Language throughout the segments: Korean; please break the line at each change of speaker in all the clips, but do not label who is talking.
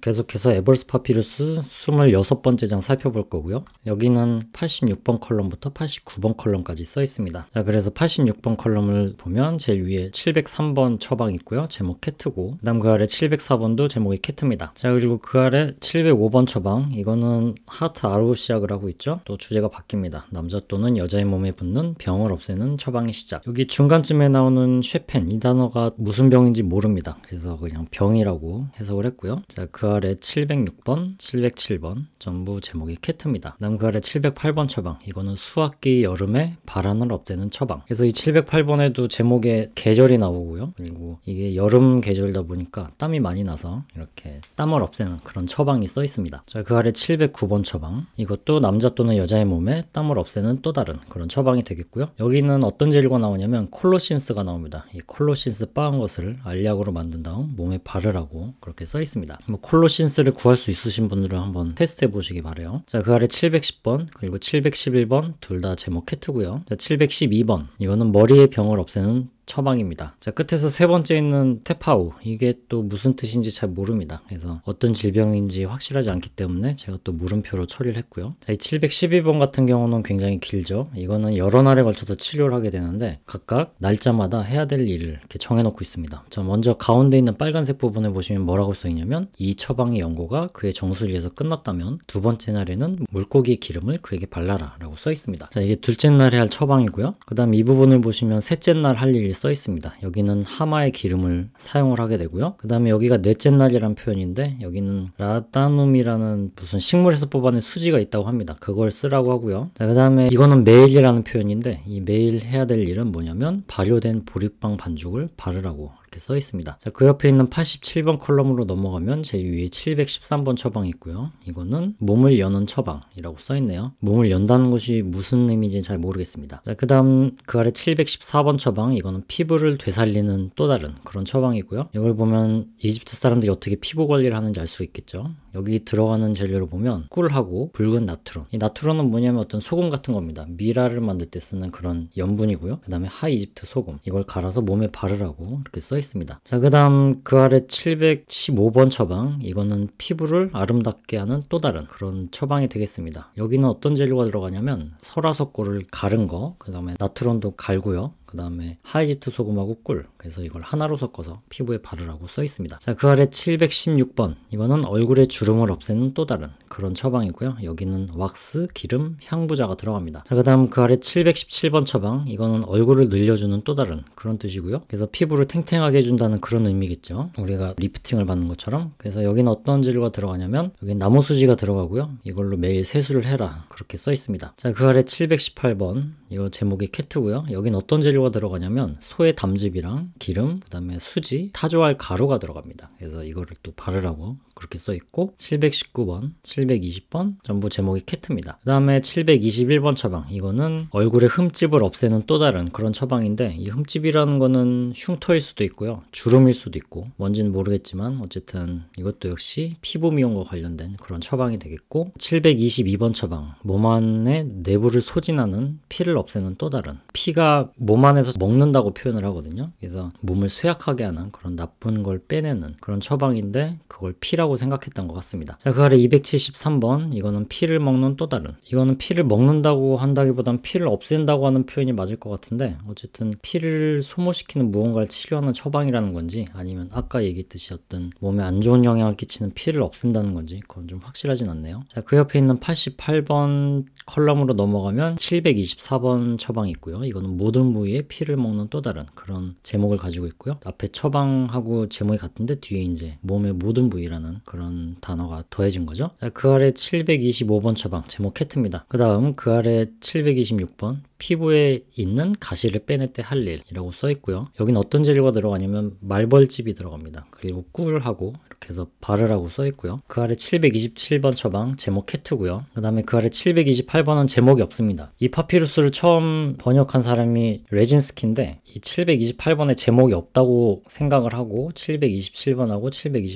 계속해서 에버스 파피루스 26번째 장 살펴볼 거고요. 여기는 86번 컬럼부터 89번 컬럼까지 써 있습니다. 자, 그래서 86번 컬럼을 보면 제일 위에 703번 처방 있고요. 제목 캣트고그 다음 그 아래 704번도 제목이 캣트입니다자 그리고 그 아래 705번 처방 이거는 하트 아로우 시작을 하고 있죠. 또 주제가 바뀝니다. 남자 또는 여자의 몸에 붙는 병을 없애는 처방의 시작 여기 중간쯤에 나오는 쉐펜 이 단어가 무슨 병인지 모릅니다. 그래서 그냥 병이라고 해석을 했고요. 자, 그그 아래 706번, 707번 전부 제목이 캐트입니다. 다음 그 아래 708번 처방 이거는 수학기 여름에 바람을 없애는 처방 그래서 이 708번에도 제목에 계절이 나오고요. 그리고 이게 여름 계절이다 보니까 땀이 많이 나서 이렇게 땀을 없애는 그런 처방이 써 있습니다. 자, 그 아래 709번 처방 이것도 남자 또는 여자의 몸에 땀을 없애는 또 다른 그런 처방이 되겠고요. 여기는 어떤 재료가 나오냐면 콜로신스가 나옵니다. 이 콜로신스 빠은 것을 알약으로 만든 다음 몸에 바르라고 그렇게 써 있습니다. 뭐 콜로신스를 구할 수 있으신 분들은 한번 테스트해 보시기 바래요 자그 아래 710번 그리고 711번 둘 다 제목 캣트고요 자 712번 이거는 머리의 병을 없애는 처방입니다. 자 끝에서 세 번째 있는 테파우 이게 또 무슨 뜻인지 잘 모릅니다. 그래서 어떤 질병인지 확실하지 않기 때문에 제가 또 물음표로 처리를 했고요. 자, 이 712번 같은 경우는 굉장히 길죠. 이거는 여러 날에 걸쳐서 치료를 하게 되는데 각각 날짜마다 해야 될 일을 이렇게 정해놓고 있습니다. 자 먼저 가운데 있는 빨간색 부분을 보시면 뭐라고 써있냐면 이 처방의 연고가 그의 정수리에서 끝났다면 두 번째 날에는 물고기 기름을 그에게 발라라 라고 써있습니다. 자 이게 둘째 날에 할 처방이고요. 그 다음 이 부분을 보시면 셋째 날 할 일이 써 있습니다. 여기는 하마의 기름을 사용을 하게 되고요. 그 다음에 여기가 넷째 날이라는 표현인데 여기는 라따눔이라는 무슨 식물에서 뽑아낸 수지가 있다고 합니다. 그걸 쓰라고 하고요. 그 다음에 이거는 매일이라는 표현인데 이 매일 해야 될 일은 뭐냐면 발효된 보리빵 반죽을 바르라고 이렇게 써 있습니다. 자, 그 옆에 있는 87번 컬럼으로 넘어가면 제 위에 713번 처방이 있고요. 이거는 몸을 여는 처방이라고 써 있네요. 몸을 연다는 것이 무슨 의미인지 는잘 모르겠습니다. 그다음 그 아래 714번 처방 이거는 피부를 되살리는 또 다른 그런 처방이고요. 이걸 보면 이집트 사람들이 어떻게 피부 관리를 하는지 알 수 있겠죠. 여기 들어가는 재료를 보면 꿀하고 붉은 나트론. 이 나트론은 뭐냐면 어떤 소금 같은 겁니다. 미라를 만들 때 쓰는 그런 염분이고요. 그다음에 하이집트 소금. 이걸 갈아서 몸에 바르라고 이렇게 써 있습니다. 자, 그 다음 그 아래 715번 처방. 이거는 피부를 아름답게 하는 또 다른 그런 처방이 되겠습니다. 여기는 어떤 재료가 들어가냐면 설화석고를 갈은 거, 그 다음에 나트론도 갈고요. 그 다음에 하이집트 소금하고 꿀 그래서 이걸 하나로 섞어서 피부에 바르라고 써 있습니다 자 그 아래 716번 이거는 얼굴에 주름을 없애는 또 다른 그런 처방이고요. 여기는 왁스, 기름, 향부자가 들어갑니다. 자, 그 다음 그 아래 717번 처방. 이거는 얼굴을 늘려주는 또 다른 그런 뜻이고요. 그래서 피부를 탱탱하게 해준다는 그런 의미겠죠. 우리가 리프팅을 받는 것처럼. 그래서 여기는 어떤 재료가 들어가냐면 여기 나무수지가 들어가고요. 이걸로 매일 세수를 해라. 그렇게 써 있습니다. 자, 그 아래 718번. 이거 제목이 캣트고요 여긴 어떤 재료가 들어가냐면 소의 담즙이랑 기름, 그다음에 수지, 타조알 가루가 들어갑니다. 그래서 이거를 또 바르라고 그렇게 써 있고 719번, 720번 전부 제목이 캣트입니다 그다음에 721번 처방. 이거는 얼굴에 흠집을 없애는 또 다른 그런 처방인데 이 흠집이라는 거는 흉터일 수도 있고요. 주름일 수도 있고 뭔지는 모르겠지만 어쨌든 이것도 역시 피부 미용과 관련된 그런 처방이 되겠고 722번 처방. 몸안에 내부를 소진하는 피를 없애는 또 다른 피가 몸 안에서 먹는다고 표현을 하거든요. 그래서 몸을 쇠약하게 하는 그런 나쁜 걸 빼내는 그런 처방인데 그걸 피라고 생각했던 것 같습니다. 자, 그 아래 273번 이거는 피를 먹는 또 다른 이거는 피를 먹는다고 한다기보단 피를 없앤다고 하는 표현이 맞을 것 같은데 어쨌든 피를 소모시키는 무언가를 치료하는 처방이라는 건지 아니면 아까 얘기했듯이 어떤 몸에 안 좋은 영향을 끼치는 피를 없앤다는 건지 그건 좀 확실하진 않네요. 자, 그 옆에 있는 88번 컬럼으로 넘어가면 724번 4번 처방이 있고요. 이거는 모든 부위에 피를 먹는 또 다른 그런 제목을 가지고 있고요. 앞에 처방하고 제목이 같은데 뒤에 이제 몸의 모든 부위라는 그런 단어가 더해진 거죠. 그 아래 725번 처방 제목 캐트입니다. 그 다음 그 아래 726번 피부에 있는 가시를 빼낼 때 할 일이라고 써 있고요. 여기는 어떤 재료가 들어가냐면 말벌집이 들어갑니다. 그리고 꿀하고 그래서 바르라고 써있고요. 그 아래 727번 처방 제목 캐투고요. 그 다음에 그 아래 728번은 제목이 없습니다. 이 파피루스를 처음 번역한 사람이 레진스키인데 이 728번에 제목이 없다고 생각을 하고 727번하고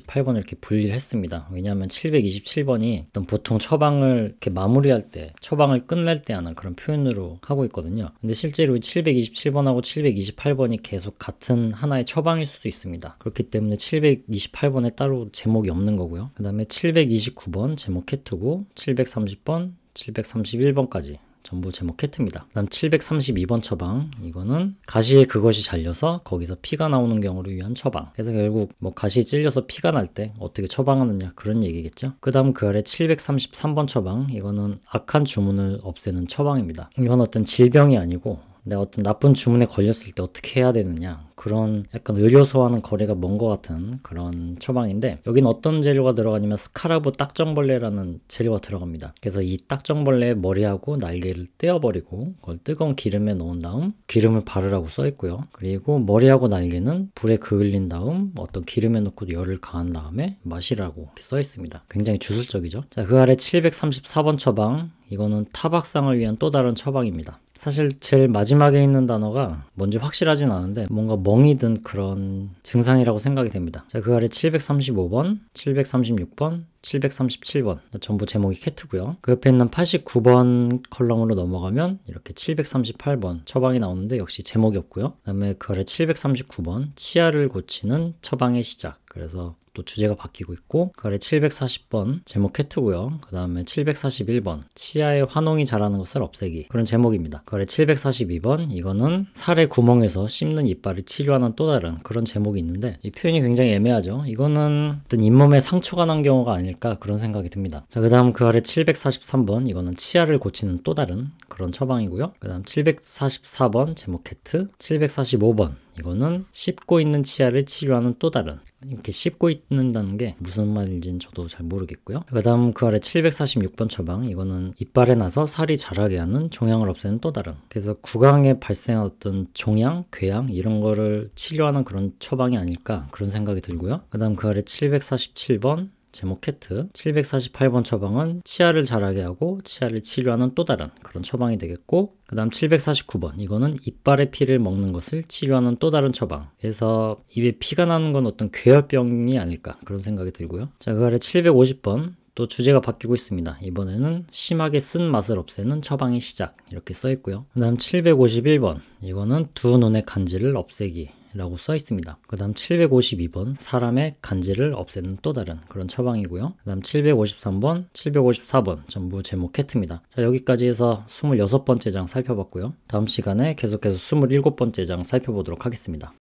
728번을 이렇게 분리를 했습니다. 왜냐하면 727번이 어떤 보통 처방을 이렇게 마무리할 때 처방을 끝낼 때 하는 그런 표현으로 하고 있거든요. 근데 실제로 727번하고 728번이 계속 같은 하나의 처방일 수도 있습니다. 그렇기 때문에 728번에 따로 제목이 없는 거고요. 그 다음에 729번 제목 캣투고 730번, 731번까지 전부 제목 캣트입니다. 그 다음 732번 처방 이거는 가시에 그것이 잘려서 거기서 피가 나오는 경우를 위한 처방 그래서 결국 뭐 가시에 찔려서 피가 날 때 어떻게 처방하느냐 그런 얘기겠죠. 그 다음 그 아래 733번 처방 이거는 악한 주문을 없애는 처방입니다. 이건 어떤 질병이 아니고 내가 어떤 나쁜 주문에 걸렸을 때 어떻게 해야 되느냐 그런 약간 의료소와는 거리가 먼 것 같은 그런 처방인데 여긴 어떤 재료가 들어가냐면 스카라브 딱정벌레라는 재료가 들어갑니다. 그래서 이딱정벌레 머리하고 날개를 떼어버리고 그걸 뜨거운 기름에 넣은 다음 기름을 바르라고 써있고요. 그리고 머리하고 날개는 불에 그을린 다음 어떤 기름에 넣고 열을 가한 다음에 마시라고 써있습니다. 굉장히 주술적이죠. 자, 그 아래 734번 처방 이거는 타박상을 위한 또 다른 처방입니다. 사실 제일 마지막에 있는 단어가 뭔지 확실하진 않은데 뭔가 멍이 든 그런 증상이라고 생각이 됩니다. 자, 그 아래 735번, 736번, 737번 전부 제목이 캣트고요그 옆에 있는 89번 컬럼으로 넘어가면 이렇게 738번 처방이 나오는데 역시 제목이 없고요. 그다음에 그 아래 739번 치아를 고치는 처방의 시작. 그래서 또 주제가 바뀌고 있고 그 아래 740번 제목 캣트고요그 다음에 741번 치아에 환농이 자라는 것을 없애기 그런 제목입니다. 그 아래 742번 이거는 살의 구멍에서 씹는 이빨을 치료하는 또 다른 그런 제목이 있는데 이 표현이 굉장히 애매하죠. 이거는 어떤 잇몸에 상처가 난 경우가 아닐까 그런 생각이 듭니다. 자, 그 다음 그 아래 743번 이거는 치아를 고치는 또 다른 그런 처방이고요. 그 다음 744번 제목 캣트 745번 이거는 씹고 있는 치아를 치료하는 또 다른 이렇게 씹고 있는다는 게 무슨 말인지는 저도 잘 모르겠고요. 그 다음 그 아래 746번 처방 이거는 이빨에 나서 살이 자라게 하는 종양을 없애는 또 다른 그래서 구강에 발생한 어떤 종양, 궤양 이런 거를 치료하는 그런 처방이 아닐까 그런 생각이 들고요. 그 다음 그 아래 747번 제목 캣트 748번 처방은 치아를 자라게 하고 치아를 치료하는 또 다른 그런 처방이 되겠고 그 다음 749번 이거는 이빨의 피를 먹는 것을 치료하는 또 다른 처방 그래서 입에 피가 나는 건 어떤 괴혈병이 아닐까 그런 생각이 들고요 자그 아래 750번 또 주제가 바뀌고 있습니다. 이번에는 심하게 쓴 맛을 없애는 처방의 시작 이렇게 써 있고요. 그 다음 751번 이거는 두 눈의 간질을 없애기 라고 써 있습니다. 그 다음 752번 사람의 간지를 없애는 또 다른 그런 처방이고요. 그 다음 753번, 754번 전부 제목 캣입니다. 자 여기까지 해서 26번째 장 살펴봤고요. 다음 시간에 계속해서 27번째 장 살펴보도록 하겠습니다.